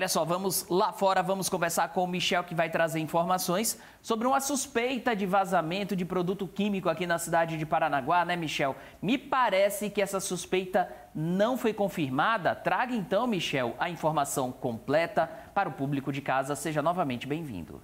Olha só, vamos lá fora, vamos conversar com o Michel, que vai trazer informações sobre uma suspeita de vazamento de produto químico aqui na cidade de Paranaguá, né, Michel? Me parece que essa suspeita não foi confirmada. Traga então, Michel, a informação completa para o público de casa. Seja novamente bem-vindo.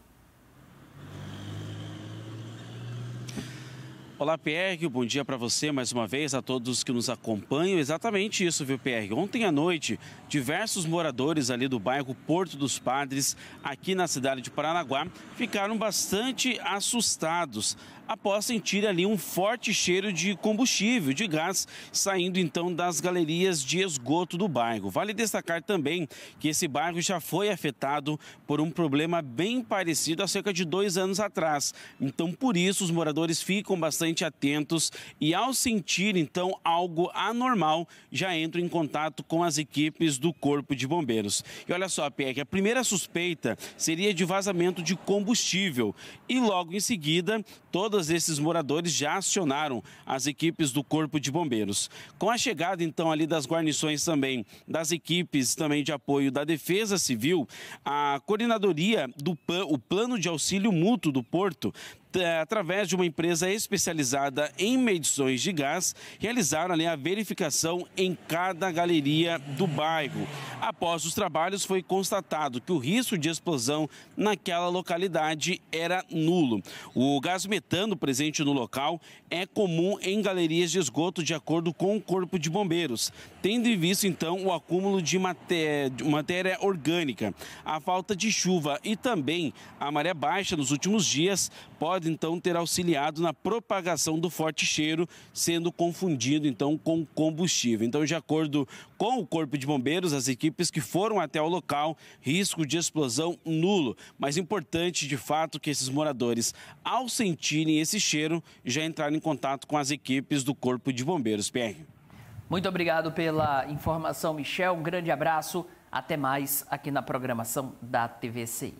Olá, Pierre. Bom dia para você mais uma vez, a todos que nos acompanham. Exatamente isso, viu, Pierre? Ontem à noite, diversos moradores ali do bairro Porto dos Padres, aqui na cidade de Paranaguá, ficaram bastante assustados após sentir ali um forte cheiro de combustível, de gás, saindo então das galerias de esgoto do bairro. Vale destacar também que esse bairro já foi afetado por um problema bem parecido há cerca de dois anos atrás. Então, por isso, os moradores ficam bastante bastante atentos e ao sentir então algo anormal, já entram em contato com as equipes do Corpo de Bombeiros. E olha só, PEC, a primeira suspeita seria de vazamento de combustível e logo em seguida, todos esses moradores já acionaram as equipes do Corpo de Bombeiros. Com a chegada então ali das guarnições também, das equipes também de apoio da Defesa Civil, a coordenadoria do PAN, o Plano de Auxílio Mútuo do Porto, através de uma empresa especializada em medições de gás, realizaram ali a verificação em cada galeria do bairro. Após os trabalhos, foi constatado que o risco de explosão naquela localidade era nulo. O gás metano presente no local é comum em galerias de esgoto, de acordo com o Corpo de Bombeiros, tendo em vista então o acúmulo de matéria, matéria orgânica. A falta de chuva e também a maré baixa nos últimos dias pode pode então ter auxiliado na propagação do forte cheiro, sendo confundido então com combustível. Então, de acordo com o Corpo de Bombeiros, as equipes que foram até o local, risco de explosão nulo. Mas importante de fato que esses moradores, ao sentirem esse cheiro, já entraram em contato com as equipes do Corpo de Bombeiros. PR. Muito obrigado pela informação, Michel. Um grande abraço. Até mais aqui na programação da TVCI.